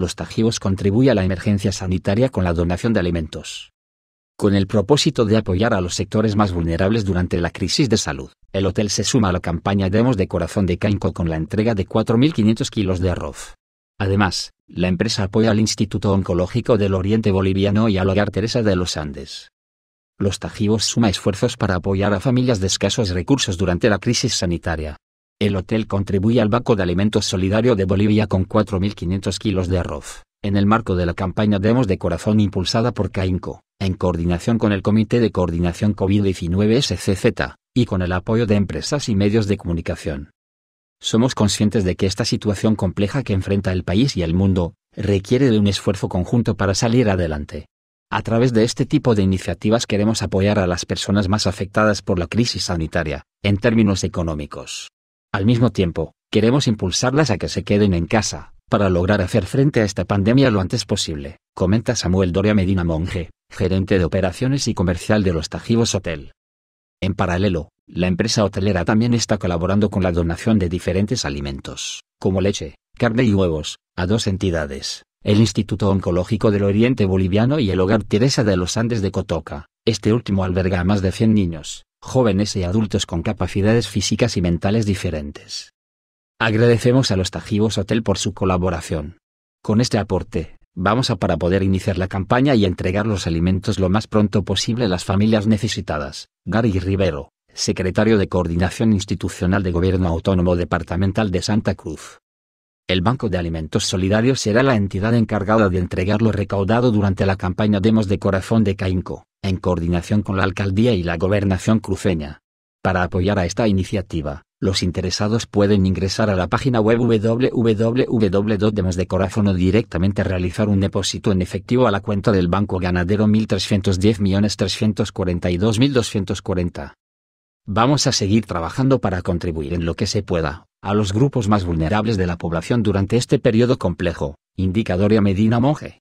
los Tajivos contribuye a la emergencia sanitaria con la donación de alimentos. Con el propósito de apoyar a los sectores más vulnerables durante la crisis de salud, el hotel se suma a la campaña Demos de Corazón de Cainco con la entrega de 4.500 kilos de arroz. Además, la empresa apoya al Instituto Oncológico del Oriente Boliviano y al Hogar Teresa de los Andes. Los Tajivos suma esfuerzos para apoyar a familias de escasos recursos durante la crisis sanitaria. El hotel contribuye al Banco de Alimentos Solidario de Bolivia con 4.500 kilos de arroz, en el marco de la campaña Demos de Corazón impulsada por CAINCO, en coordinación con el Comité de Coordinación COVID-19 SCZ, y con el apoyo de empresas y medios de comunicación. Somos conscientes de que esta situación compleja que enfrenta el país y el mundo, requiere de un esfuerzo conjunto para salir adelante. A través de este tipo de iniciativas queremos apoyar a las personas más afectadas por la crisis sanitaria, en términos económicos. Al mismo tiempo, queremos impulsarlas a que se queden en casa, para lograr hacer frente a esta pandemia lo antes posible, comenta Samuel Doria Medina Monge, gerente de operaciones y comercial de los Tajivos Hotel. En paralelo, la empresa hotelera también está colaborando con la donación de diferentes alimentos, como leche, carne y huevos, a dos entidades, el Instituto Oncológico del Oriente Boliviano y el Hogar Teresa de los Andes de Cotoca. Este último alberga a más de 100 niños, jóvenes y adultos con capacidades físicas y mentales diferentes. Agradecemos a los Tajivos Hotel por su colaboración. Con este aporte, vamos a para poder iniciar la campaña y entregar los alimentos lo más pronto posible a las familias necesitadas. Gary Rivero, secretario de Coordinación Institucional de Gobierno Autónomo Departamental de Santa Cruz. El Banco de Alimentos Solidarios será la entidad encargada de entregar lo recaudado durante la campaña Demos de Corazón de Caínco en coordinación con la alcaldía y la gobernación cruceña. Para apoyar a esta iniciativa, los interesados pueden ingresar a la página web www.demos o directamente realizar un depósito en efectivo a la cuenta del Banco Ganadero 1310.342.240. Vamos a seguir trabajando para contribuir en lo que se pueda a los grupos más vulnerables de la población durante este periodo complejo, indicador Medina Monge.